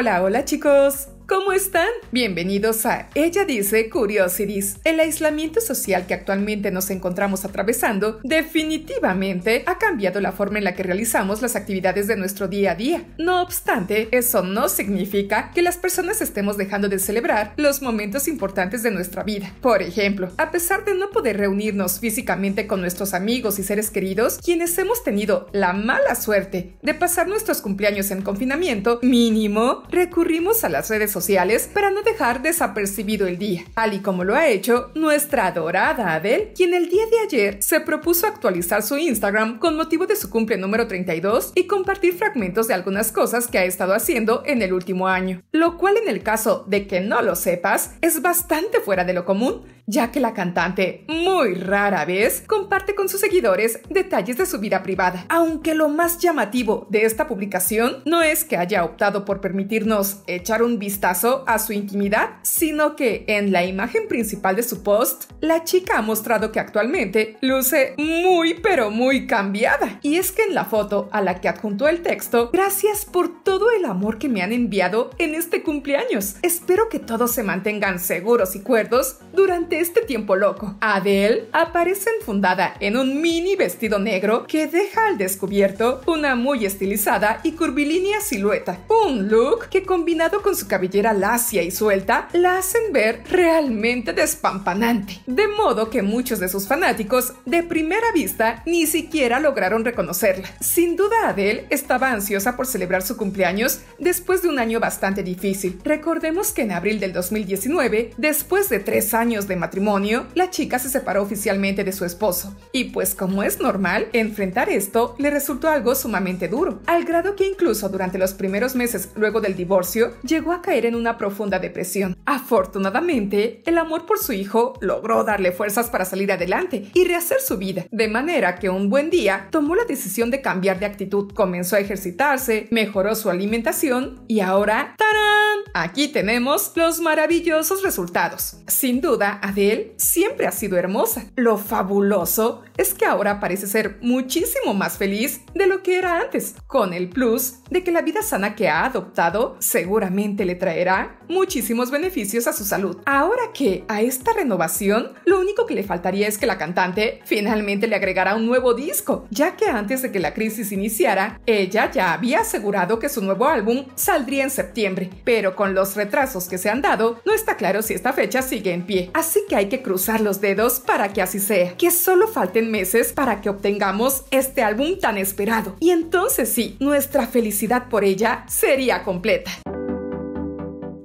Hola, hola chicos. ¿Cómo están? Bienvenidos a Ella dice Curiosities. El aislamiento social que actualmente nos encontramos atravesando definitivamente ha cambiado la forma en la que realizamos las actividades de nuestro día a día. No obstante, eso no significa que las personas estemos dejando de celebrar los momentos importantes de nuestra vida. Por ejemplo, a pesar de no poder reunirnos físicamente con nuestros amigos y seres queridos, quienes hemos tenido la mala suerte de pasar nuestros cumpleaños en confinamiento mínimo, recurrimos a las redes sociales sociales para no dejar desapercibido el día, tal y como lo ha hecho nuestra adorada Adele, quien el día de ayer se propuso actualizar su Instagram con motivo de su cumple número 32 y compartir fragmentos de algunas cosas que ha estado haciendo en el último año, lo cual en el caso de que no lo sepas es bastante fuera de lo común ya que la cantante muy rara vez comparte con sus seguidores detalles de su vida privada. Aunque lo más llamativo de esta publicación no es que haya optado por permitirnos echar un vistazo a su intimidad, sino que en la imagen principal de su post, la chica ha mostrado que actualmente luce muy pero muy cambiada. Y es que en la foto a la que adjuntó el texto, gracias por todo el amor que me han enviado en este cumpleaños. Espero que todos se mantengan seguros y cuerdos durante este tiempo loco. Adele aparece enfundada en un mini vestido negro que deja al descubierto una muy estilizada y curvilínea silueta. Un look que combinado con su cabellera lacia y suelta la hacen ver realmente despampanante. De modo que muchos de sus fanáticos de primera vista ni siquiera lograron reconocerla. Sin duda Adele estaba ansiosa por celebrar su cumpleaños después de un año bastante difícil. Recordemos que en abril del 2019, después de tres años de matrimonio, matrimonio, la chica se separó oficialmente de su esposo. Y pues como es normal, enfrentar esto le resultó algo sumamente duro, al grado que incluso durante los primeros meses luego del divorcio llegó a caer en una profunda depresión. Afortunadamente, el amor por su hijo logró darle fuerzas para salir adelante y rehacer su vida, de manera que un buen día tomó la decisión de cambiar de actitud, comenzó a ejercitarse, mejoró su alimentación y ahora ¡tarán! Aquí tenemos los maravillosos resultados. Sin duda, Adele siempre ha sido hermosa. Lo fabuloso es que ahora parece ser muchísimo más feliz de lo que era antes, con el plus de que la vida sana que ha adoptado seguramente le traerá muchísimos beneficios a su salud. Ahora que a esta renovación lo único que le faltaría es que la cantante finalmente le agregara un nuevo disco, ya que antes de que la crisis iniciara, ella ya había asegurado que su nuevo álbum saldría en septiembre, pero con los retrasos que se han dado, no está claro si esta fecha sigue en pie. Así que hay que cruzar los dedos para que así sea. Que solo falten meses para que obtengamos este álbum tan esperado. Y entonces sí, nuestra felicidad por ella sería completa.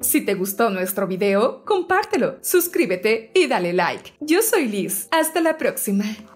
Si te gustó nuestro video, compártelo, suscríbete y dale like. Yo soy Liz. Hasta la próxima.